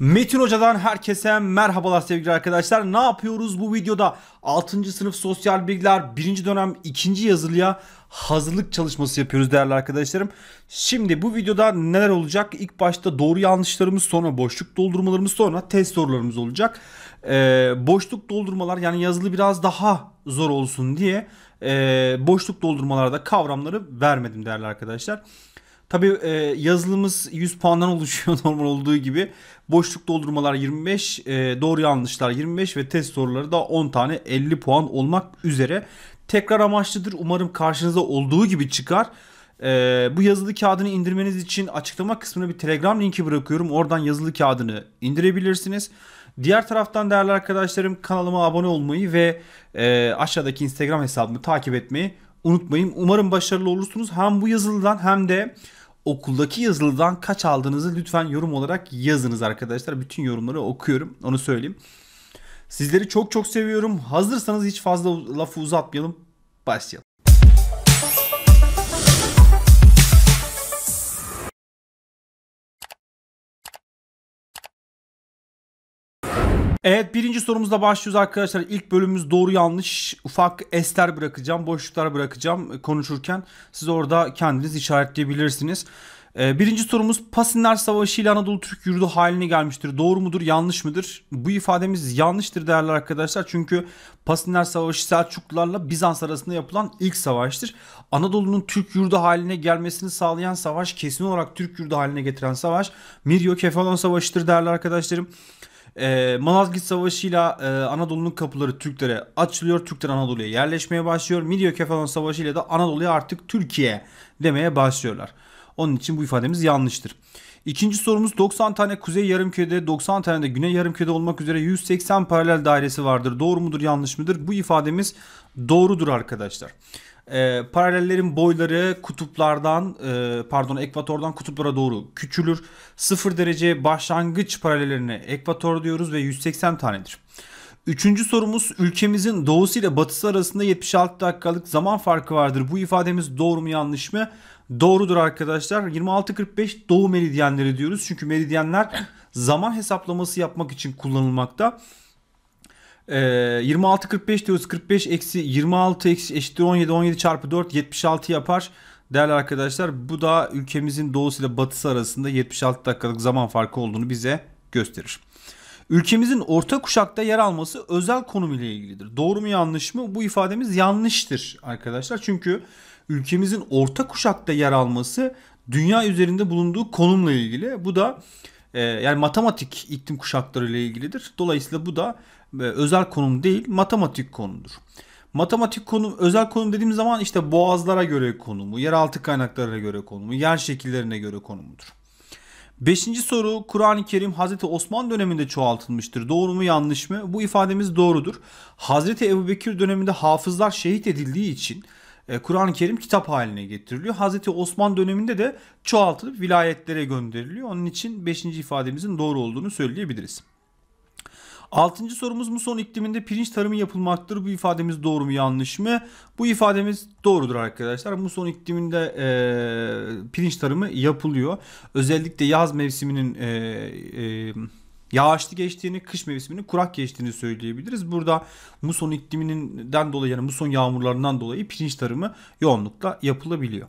Metin Hoca'dan herkese merhabalar sevgili arkadaşlar. Ne yapıyoruz bu videoda? 6. sınıf sosyal bilgiler 1. dönem 2. yazılıya hazırlık çalışması yapıyoruz değerli arkadaşlarım. Şimdi bu videoda neler olacak? İlk başta doğru yanlışlarımız sonra boşluk doldurmalarımız sonra test sorularımız olacak. Ee, boşluk doldurmalar yani yazılı biraz daha zor olsun diye e, boşluk doldurmalarda kavramları vermedim değerli arkadaşlar. Tabi e, yazılımız 100 puandan oluşuyor normal olduğu gibi. Boşluk doldurmalar 25, e, doğru yanlışlar 25 ve test soruları da 10 tane 50 puan olmak üzere. Tekrar amaçlıdır. Umarım karşınıza olduğu gibi çıkar. Ee, bu yazılı kağıdını indirmeniz için açıklama kısmına bir Telegram linki bırakıyorum. Oradan yazılı kağıdını indirebilirsiniz. Diğer taraftan değerli arkadaşlarım kanalıma abone olmayı ve e, aşağıdaki Instagram hesabımı takip etmeyi unutmayın. Umarım başarılı olursunuz. Hem bu yazılıdan hem de okuldaki yazılıdan kaç aldığınızı lütfen yorum olarak yazınız arkadaşlar. Bütün yorumları okuyorum. Onu söyleyeyim. Sizleri çok çok seviyorum. Hazırsanız hiç fazla lafı uzatmayalım. Başlayalım. Evet birinci sorumuzla başlıyoruz arkadaşlar. İlk bölümümüz doğru yanlış. Ufak ester bırakacağım, boşluklar bırakacağım e, konuşurken. Siz orada kendiniz işaretleyebilirsiniz. E, birinci sorumuz Pasinler Savaşı ile Anadolu Türk yurdu haline gelmiştir. Doğru mudur yanlış mıdır? Bu ifademiz yanlıştır değerli arkadaşlar. Çünkü Pasinler Savaşı Selçuklularla Bizans arasında yapılan ilk savaştır. Anadolu'nun Türk yurdu haline gelmesini sağlayan savaş kesin olarak Türk yurdu haline getiren savaş Miryo Kefalon Savaşı'dır değerli arkadaşlarım. E, Malazgirt Savaşı'yla e, Anadolu'nun kapıları Türklere açılıyor. Türkler Anadolu'ya yerleşmeye başlıyor. Midyokefalon Savaşı ile de Anadolu'ya artık Türkiye demeye başlıyorlar. Onun için bu ifademiz yanlıştır. İkinci sorumuz 90 tane kuzey yarımkürede 90 tane de güney yarımkürede olmak üzere 180 paralel dairesi vardır. Doğru mudur yanlış mıdır? Bu ifademiz doğrudur arkadaşlar. E, paralellerin boyları kutuplardan e, pardon ekvatordan kutuplara doğru küçülür. 0 derece başlangıç paralellerine ekvator diyoruz ve 180 tanedir. Üçüncü sorumuz ülkemizin doğusu ile batısı arasında 76 dakikalık zaman farkı vardır. Bu ifademiz doğru mu yanlış mı? Doğrudur arkadaşlar. 26.45 doğu meridyenleri diyoruz. Çünkü meridyenler zaman hesaplaması yapmak için kullanılmakta. E, 26 45 diyoruz. 45 eksi 26 eksi eşittir 17. 17 çarpı 4 76 yapar. Değerli arkadaşlar bu da ülkemizin doğusu ile batısı arasında 76 dakikalık zaman farkı olduğunu bize gösterir. Ülkemizin orta kuşakta yer alması özel konum ile ilgilidir. Doğru mu yanlış mı? Bu ifademiz yanlıştır arkadaşlar. Çünkü ülkemizin orta kuşakta yer alması dünya üzerinde bulunduğu konumla ilgili. Bu da e, yani matematik iklim kuşakları ile ilgilidir. Dolayısıyla bu da özel konum değil matematik konumdur. Matematik konum, özel konum dediğim zaman işte boğazlara göre konumu, yeraltı kaynaklarına göre konumu, yer şekillerine göre konumudur. Beşinci soru Kur'an-ı Kerim Hazreti Osman döneminde çoğaltılmıştır. Doğru mu yanlış mı? Bu ifademiz doğrudur. Hazreti Ebubekir döneminde hafızlar şehit edildiği için e, Kur'an-ı Kerim kitap haline getiriliyor. Hazreti Osman döneminde de çoğaltılıp vilayetlere gönderiliyor. Onun için 5. ifademizin doğru olduğunu söyleyebiliriz. Altıncı sorumuz Muson ikliminde pirinç tarımı yapılmaktır. Bu ifademiz doğru mu yanlış mı? Bu ifademiz doğrudur arkadaşlar. Muson ikliminde e, pirinç tarımı yapılıyor. Özellikle yaz mevsiminin e, e, yağışlı geçtiğini, kış mevsiminin kurak geçtiğini söyleyebiliriz. Burada muson ikliminden dolayı yani muson yağmurlarından dolayı pirinç tarımı yoğunlukla yapılabiliyor.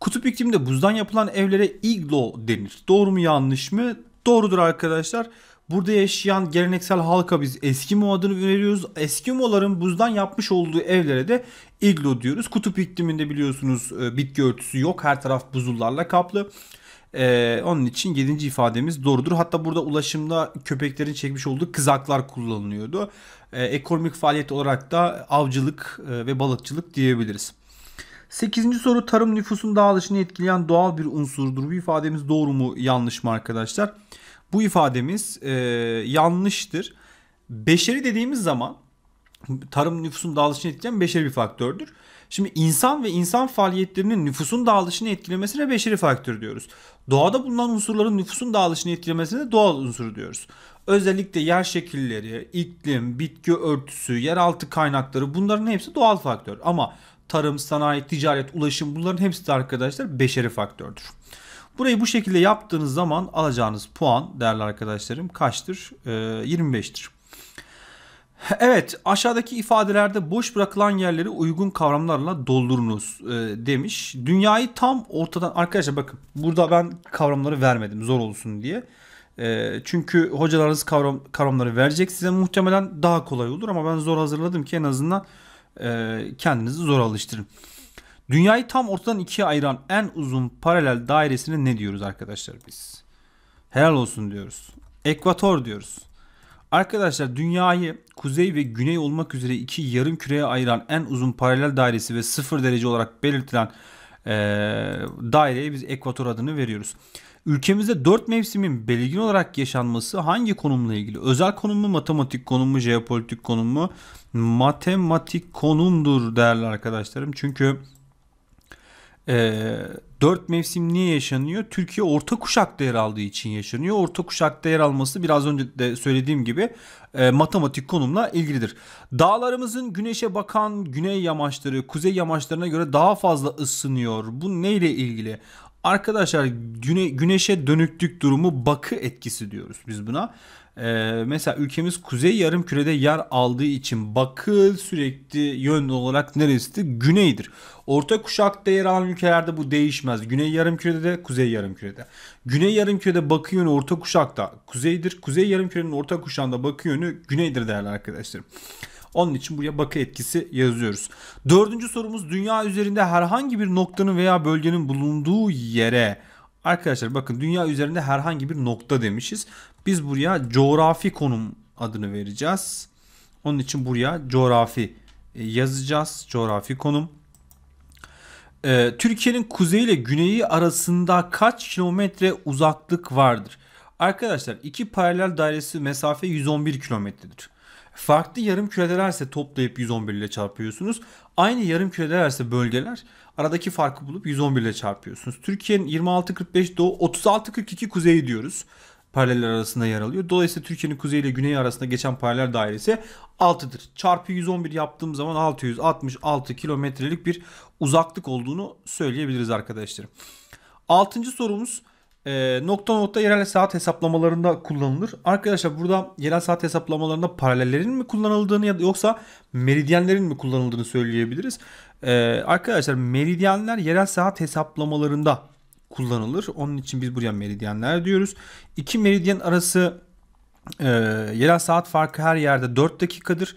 Kutup ikliminde buzdan yapılan evlere iglo denir. Doğru mu yanlış mı? Doğrudur arkadaşlar. Burada yaşayan geleneksel halka biz Eskimo adını veriyoruz. Eskimoların buzdan yapmış olduğu evlere de iglo diyoruz. Kutup ikliminde biliyorsunuz e, bitki örtüsü yok. Her taraf buzullarla kaplı. Ee, onun için 7. ifademiz doğrudur. Hatta burada ulaşımda köpeklerin çekmiş olduğu kızaklar kullanılıyordu. Ee, ekonomik faaliyet olarak da avcılık e, ve balıkçılık diyebiliriz. 8. soru tarım nüfusun dağılışını etkileyen doğal bir unsurdur. Bu ifademiz doğru mu yanlış mı arkadaşlar? Arkadaşlar bu ifademiz e, yanlıştır. Beşeri dediğimiz zaman tarım nüfusun dağılışını etkileyen beşeri bir faktördür. Şimdi insan ve insan faaliyetlerinin nüfusun dağılışını etkilemesine beşeri faktör diyoruz. Doğada bulunan unsurların nüfusun dağılışını etkilemesine doğal unsur diyoruz. Özellikle yer şekilleri, iklim, bitki örtüsü, yeraltı kaynakları bunların hepsi doğal faktör. Ama tarım, sanayi, ticaret, ulaşım bunların hepsi de arkadaşlar beşeri faktördür. Burayı bu şekilde yaptığınız zaman alacağınız puan değerli arkadaşlarım kaçtır? E, ee, 25'tir. Evet aşağıdaki ifadelerde boş bırakılan yerleri uygun kavramlarla doldurunuz e, demiş. Dünyayı tam ortadan arkadaşlar bakın burada ben kavramları vermedim zor olsun diye. E, çünkü hocalarınız kavram, kavramları verecek size muhtemelen daha kolay olur ama ben zor hazırladım ki en azından e, kendinizi zor alıştırın. Dünyayı tam ortadan ikiye ayıran en uzun paralel dairesine ne diyoruz arkadaşlar biz? Helal olsun diyoruz. Ekvator diyoruz. Arkadaşlar dünyayı kuzey ve güney olmak üzere iki yarım küreye ayıran en uzun paralel dairesi ve sıfır derece olarak belirtilen e, daireye biz ekvator adını veriyoruz. Ülkemizde dört mevsimin belirgin olarak yaşanması hangi konumla ilgili? Özel konum mu, matematik konum mu, jeopolitik konum mu? Matematik konumdur değerli arkadaşlarım. Çünkü e, ee, 4 mevsim niye yaşanıyor? Türkiye orta kuşakta yer aldığı için yaşanıyor. Orta kuşakta yer alması biraz önce de söylediğim gibi e, matematik konumla ilgilidir. Dağlarımızın güneşe bakan güney yamaçları kuzey yamaçlarına göre daha fazla ısınıyor. Bu neyle ilgili? Arkadaşlar güne, güneşe dönüklük durumu bakı etkisi diyoruz biz buna. Ee, mesela ülkemiz kuzey yarım kürede yer aldığı için bakı sürekli yön olarak neresidir? Güneydir. Orta kuşakta yer alan ülkelerde bu değişmez. Güney yarım kürede de kuzey yarım kürede. Güney yarım kürede bakı yönü orta kuşakta kuzeydir. Kuzey yarım kürenin orta kuşağında bakı yönü güneydir değerli arkadaşlarım. Onun için buraya bakı etkisi yazıyoruz. Dördüncü sorumuz dünya üzerinde herhangi bir noktanın veya bölgenin bulunduğu yere Arkadaşlar bakın dünya üzerinde herhangi bir nokta demişiz. Biz buraya coğrafi konum adını vereceğiz. Onun için buraya coğrafi e, yazacağız. Coğrafi konum. E, Türkiye'nin kuzeyi ile güneyi arasında kaç kilometre uzaklık vardır? Arkadaşlar iki paralel dairesi mesafe 111 kilometredir. Farklı yarım kürelerse toplayıp 111 ile çarpıyorsunuz. Aynı yarım kürelerse bölgeler aradaki farkı bulup 111 ile çarpıyorsunuz. Türkiye'nin 26-45 doğu 36-42 kuzeyi diyoruz paraleller arasında yer alıyor. Dolayısıyla Türkiye'nin kuzey ile güney arasında geçen paralel dairesi 6'dır. Çarpı 111 yaptığım zaman 666 kilometrelik bir uzaklık olduğunu söyleyebiliriz arkadaşlarım. Altıncı sorumuz e, nokta nokta yerel saat hesaplamalarında kullanılır. Arkadaşlar burada yerel saat hesaplamalarında paralellerin mi kullanıldığını ya da yoksa meridyenlerin mi kullanıldığını söyleyebiliriz. E, arkadaşlar meridyenler yerel saat hesaplamalarında kullanılır. Onun için biz buraya meridyenler diyoruz. İki meridyen arası e, yerel saat farkı her yerde 4 dakikadır.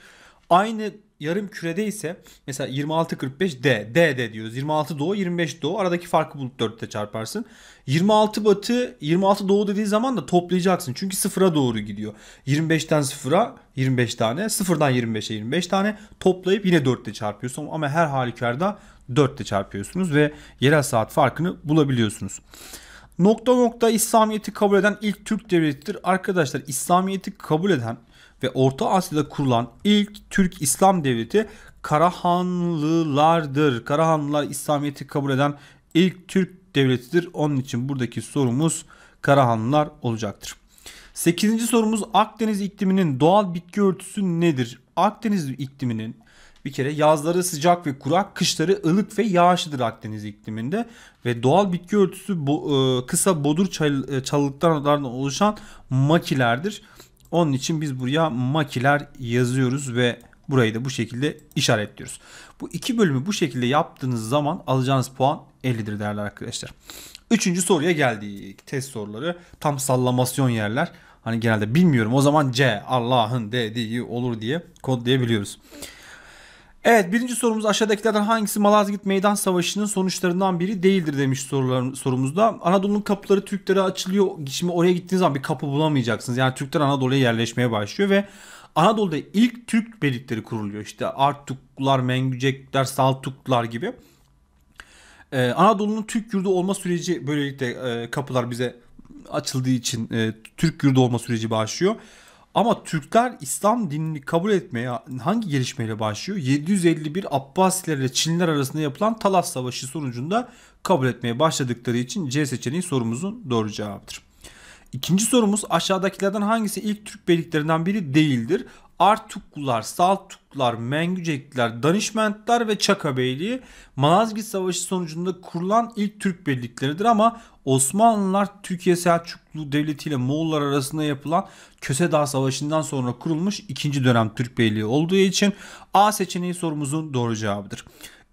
Aynı yarım kürede ise mesela 26-45 D, D, D diyoruz. 26 doğu, 25 doğu. Aradaki farkı bulup 4'te çarparsın. 26 batı, 26 doğu dediği zaman da toplayacaksın. Çünkü sıfıra doğru gidiyor. 25'ten sıfıra 25 tane, sıfırdan 25'e 25 tane toplayıp yine 4'te çarpıyorsun. Ama her halükarda 4'te çarpıyorsunuz ve yerel saat farkını bulabiliyorsunuz. Nokta nokta İslamiyet'i kabul eden ilk Türk devletidir. Arkadaşlar İslamiyet'i kabul eden ve Orta Asya'da kurulan ilk Türk İslam devleti Karahanlılardır. Karahanlılar İslamiyet'i kabul eden ilk Türk devletidir. Onun için buradaki sorumuz Karahanlılar olacaktır. 8. sorumuz Akdeniz ikliminin doğal bitki örtüsü nedir? Akdeniz ikliminin bir kere yazları sıcak ve kurak, kışları ılık ve yağışlıdır Akdeniz ikliminde ve doğal bitki örtüsü bo, e, kısa bodur e, çal, oluşan makilerdir. Onun için biz buraya makiler yazıyoruz ve burayı da bu şekilde işaretliyoruz. Bu iki bölümü bu şekilde yaptığınız zaman alacağınız puan 50'dir değerli arkadaşlar. Üçüncü soruya geldik. Test soruları tam sallamasyon yerler. Hani genelde bilmiyorum o zaman C Allah'ın dediği olur diye kodlayabiliyoruz. Evet birinci sorumuz aşağıdakilerden hangisi Malazgirt Meydan Savaşı'nın sonuçlarından biri değildir demiş sorular, sorumuzda. Anadolu'nun kapıları Türklere açılıyor. Şimdi oraya gittiğiniz zaman bir kapı bulamayacaksınız. Yani Türkler Anadolu'ya yerleşmeye başlıyor ve Anadolu'da ilk Türk birlikleri kuruluyor. İşte Artuklular, Mengücekler, Saltuklular gibi. Ee, Anadolu'nun Türk yurdu olma süreci böylelikle e, kapılar bize açıldığı için e, Türk yurdu olma süreci başlıyor. Ama Türkler İslam dinini kabul etmeye hangi gelişmeyle başlıyor? 751 Abbasiler ile Çinler arasında yapılan Talas Savaşı sonucunda kabul etmeye başladıkları için C seçeneği sorumuzun doğru cevabıdır. İkinci sorumuz aşağıdakilerden hangisi ilk Türk beyliklerinden biri değildir? Artuklular, Saltuklular, Mengücekliler, Danişmentler ve Çaka Beyliği Malazgirt Savaşı sonucunda kurulan ilk Türk birlikleridir ama Osmanlılar Türkiye Selçuklu Devleti ile Moğollar arasında yapılan Köse Savaşı'ndan sonra kurulmuş ikinci dönem Türk Beyliği olduğu için A seçeneği sorumuzun doğru cevabıdır.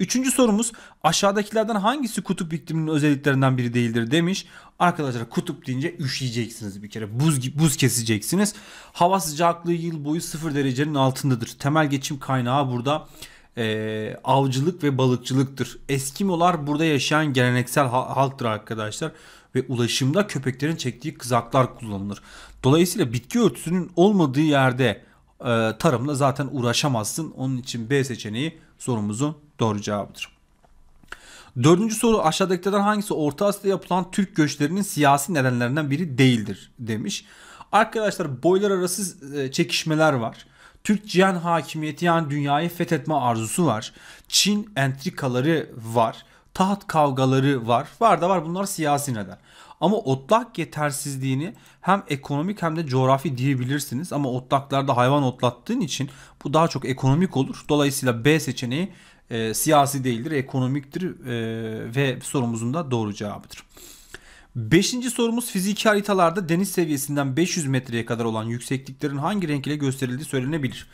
Üçüncü sorumuz aşağıdakilerden hangisi kutup ikliminin özelliklerinden biri değildir demiş. Arkadaşlar kutup deyince üşüyeceksiniz bir kere. Buz, buz keseceksiniz. Hava sıcaklığı yıl boyu sıfır derecenin altındadır. Temel geçim kaynağı burada e, avcılık ve balıkçılıktır. Eskimolar burada yaşayan geleneksel halktır arkadaşlar ve ulaşımda köpeklerin çektiği kızaklar kullanılır. Dolayısıyla bitki örtüsünün olmadığı yerde e, tarımla zaten uğraşamazsın. Onun için B seçeneği sorumuzun doğru cevabıdır. Dördüncü soru aşağıdakilerden hangisi Orta Asya'da yapılan Türk göçlerinin siyasi nedenlerinden biri değildir demiş. Arkadaşlar boylar arası e, çekişmeler var. Türk Cihan hakimiyeti yani dünyayı fethetme arzusu var. Çin entrikaları var. Taht kavgaları var. Var da var bunlar siyasi neden. Ama otlak yetersizliğini hem ekonomik hem de coğrafi diyebilirsiniz. Ama otlaklarda hayvan otlattığın için bu daha çok ekonomik olur. Dolayısıyla B seçeneği e, siyasi değildir, ekonomiktir e, ve sorumuzun da doğru cevabıdır. Beşinci sorumuz fiziki haritalarda deniz seviyesinden 500 metreye kadar olan yüksekliklerin hangi renk ile gösterildiği söylenebilir.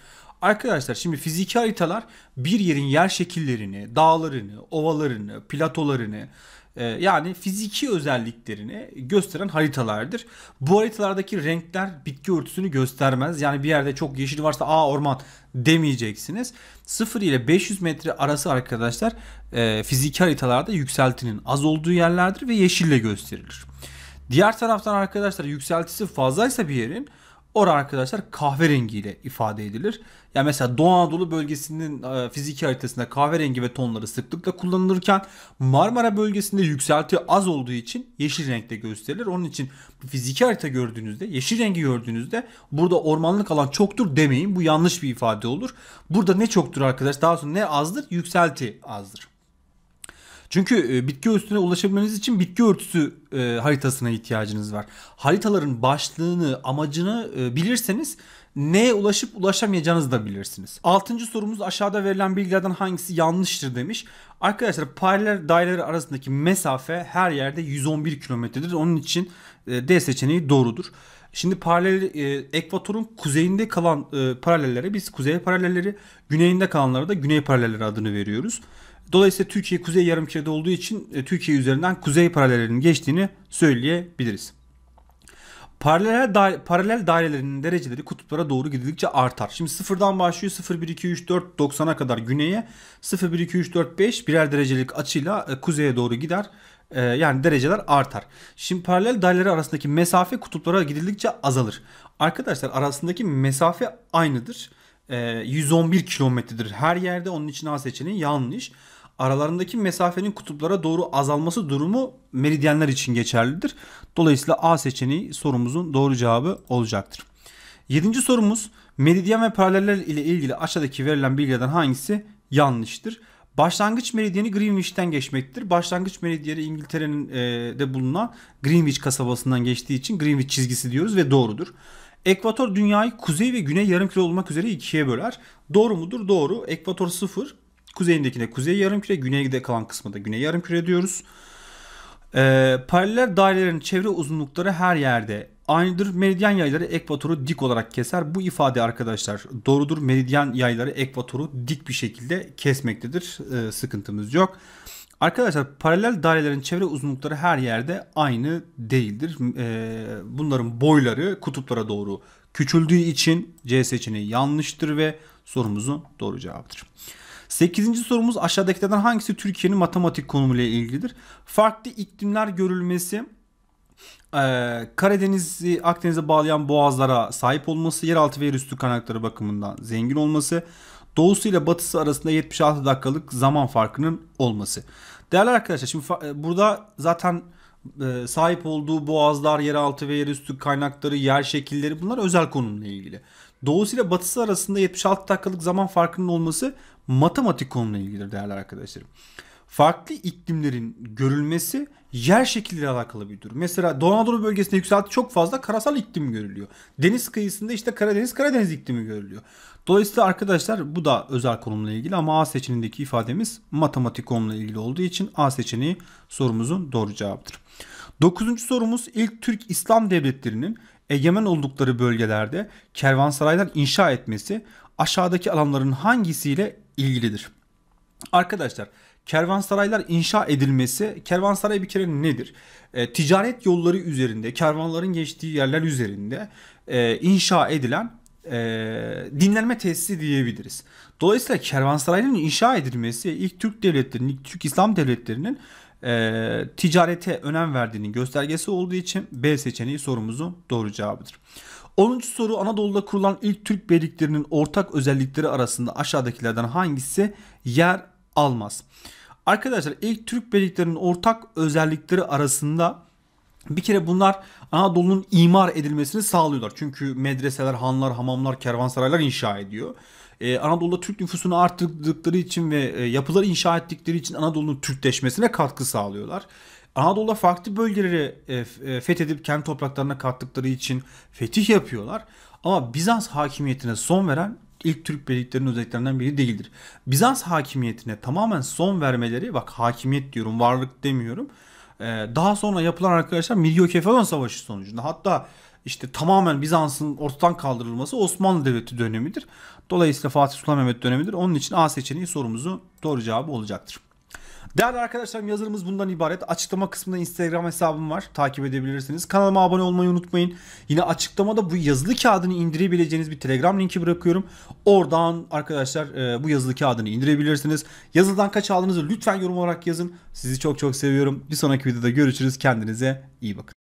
Arkadaşlar şimdi fiziki haritalar bir yerin yer şekillerini, dağlarını, ovalarını, platolarını e, yani fiziki özelliklerini gösteren haritalardır. Bu haritalardaki renkler bitki örtüsünü göstermez. Yani bir yerde çok yeşil varsa a orman demeyeceksiniz. 0 ile 500 metre arası arkadaşlar e, fiziki haritalarda yükseltinin az olduğu yerlerdir ve yeşille gösterilir. Diğer taraftan arkadaşlar yükseltisi fazlaysa bir yerin Or arkadaşlar kahverengiyle ifade edilir. Yani mesela Doğu Anadolu bölgesinin e, fiziki haritasında kahverengi ve tonları sıklıkla kullanılırken Marmara bölgesinde yükselti az olduğu için yeşil renkte gösterilir. Onun için fiziki harita gördüğünüzde, yeşil rengi gördüğünüzde burada ormanlık alan çoktur demeyin. Bu yanlış bir ifade olur. Burada ne çoktur arkadaş? Daha sonra ne azdır? Yükselti azdır. Çünkü e, bitki örtüsüne ulaşabilmeniz için bitki örtüsü e, haritasına ihtiyacınız var. Haritaların başlığını, amacını e, bilirseniz neye ulaşıp ulaşamayacağınızı da bilirsiniz. Altıncı sorumuz aşağıda verilen bilgilerden hangisi yanlıştır demiş. Arkadaşlar paralel daireler arasındaki mesafe her yerde 111 kilometredir. Onun için e, D seçeneği doğrudur. Şimdi paralel e, ekvatorun kuzeyinde kalan e, paralellere biz kuzey paralelleri, güneyinde kalanlara da güney paralelleri adını veriyoruz. Dolayısıyla Türkiye kuzey yarımkürede olduğu için e, Türkiye üzerinden kuzey paralelinin geçtiğini söyleyebiliriz. Paralel, daire, paralel dairelerinin dereceleri kutuplara doğru gidildikçe artar. Şimdi sıfırdan başlıyor 0, 1, 2, 3, 4, 90'a kadar güneye 0, 1, 2, 3, 4, 5 birer derecelik açıyla e, kuzeye doğru gider. E, yani dereceler artar. Şimdi paralel daireleri arasındaki mesafe kutuplara gidildikçe azalır. Arkadaşlar arasındaki mesafe aynıdır. 111 kilometredir her yerde onun için A seçeneği yanlış aralarındaki mesafenin kutuplara doğru azalması durumu meridyenler için geçerlidir. Dolayısıyla A seçeneği sorumuzun doğru cevabı olacaktır. Yedinci sorumuz meridyen ve paraleller ile ilgili aşağıdaki verilen bilgilerden hangisi yanlıştır? Başlangıç meridyeni Greenwich'ten geçmektir. Başlangıç meridyeni İngiltere'nin e, de bulunan Greenwich kasabasından geçtiği için Greenwich çizgisi diyoruz ve doğrudur. Ekvator dünyayı kuzey ve güney yarım küre olmak üzere ikiye böler. Doğru mudur? Doğru. Ekvator sıfır. Kuzeyindekine kuzey yarımküre, güneyde kalan kısmı da güney yarımküre diyoruz. Ee, paralel dairelerin çevre uzunlukları her yerde aynıdır. Meridyen yayları ekvatoru dik olarak keser. Bu ifade arkadaşlar doğrudur. Meridyen yayları ekvatoru dik bir şekilde kesmektedir. Ee, sıkıntımız yok. Arkadaşlar paralel dairelerin çevre uzunlukları her yerde aynı değildir. Ee, bunların boyları kutuplara doğru küçüldüğü için C seçeneği yanlıştır ve sorumuzun doğru cevabıdır. Sekizinci sorumuz aşağıdakilerden hangisi Türkiye'nin matematik konumuyla ilgilidir? Farklı iklimler görülmesi, ee, Karadeniz'i Akdeniz'e bağlayan boğazlara sahip olması, yeraltı ve yerüstü kaynakları bakımından zengin olması, doğusu ile batısı arasında 76 dakikalık zaman farkının olması. Değerli arkadaşlar şimdi burada zaten sahip olduğu boğazlar, yeraltı ve yerüstü kaynakları, yer şekilleri bunlar özel konumla ilgili doğusu ile batısı arasında 76 dakikalık zaman farkının olması matematik konuyla ilgilidir değerli arkadaşlarım. Farklı iklimlerin görülmesi yer şekilleriyle alakalı bir durum. Mesela Doğu Anadolu bölgesinde yükselti çok fazla karasal iklim görülüyor. Deniz kıyısında işte Karadeniz, Karadeniz iklimi görülüyor. Dolayısıyla arkadaşlar bu da özel konumla ilgili ama A seçeneğindeki ifademiz matematik konumla ilgili olduğu için A seçeneği sorumuzun doğru cevabıdır. Dokuzuncu sorumuz ilk Türk İslam devletlerinin egemen oldukları bölgelerde kervansaraylar inşa etmesi aşağıdaki alanların hangisiyle ilgilidir? Arkadaşlar kervansaraylar inşa edilmesi, kervansaray bir kere nedir? E, ticaret yolları üzerinde, kervanların geçtiği yerler üzerinde e, inşa edilen e, dinlenme tesisi diyebiliriz. Dolayısıyla kervansarayların inşa edilmesi ilk Türk devletlerinin, ilk Türk İslam devletlerinin e, ticarete önem verdiğinin göstergesi olduğu için B seçeneği sorumuzun doğru cevabıdır. 10. soru Anadolu'da kurulan ilk Türk beyliklerinin ortak özellikleri arasında aşağıdakilerden hangisi yer almaz? Arkadaşlar ilk Türk beyliklerinin ortak özellikleri arasında bir kere bunlar Anadolu'nun imar edilmesini sağlıyorlar. Çünkü medreseler, hanlar, hamamlar, kervansaraylar inşa ediyor e, Anadolu'da Türk nüfusunu arttırdıkları için ve e, yapılar inşa ettikleri için Anadolu'nun Türkleşmesine katkı sağlıyorlar. Anadolu'da farklı bölgeleri e, e, fethedip kendi topraklarına kattıkları için fetih yapıyorlar. Ama Bizans hakimiyetine son veren ilk Türk birliklerinin özelliklerinden biri değildir. Bizans hakimiyetine tamamen son vermeleri, bak hakimiyet diyorum, varlık demiyorum. Ee, daha sonra yapılan arkadaşlar Kefalon Savaşı sonucunda hatta işte tamamen Bizans'ın ortadan kaldırılması Osmanlı Devleti dönemidir. Dolayısıyla Fatih Sultan Mehmet dönemidir. Onun için A seçeneği sorumuzu doğru cevabı olacaktır. Değerli arkadaşlarım yazılımız bundan ibaret. Açıklama kısmında Instagram hesabım var. Takip edebilirsiniz. Kanalıma abone olmayı unutmayın. Yine açıklamada bu yazılı kağıdını indirebileceğiniz bir Telegram linki bırakıyorum. Oradan arkadaşlar e, bu yazılı kağıdını indirebilirsiniz. Yazıldan kaç aldığınızı lütfen yorum olarak yazın. Sizi çok çok seviyorum. Bir sonraki videoda görüşürüz. Kendinize iyi bakın.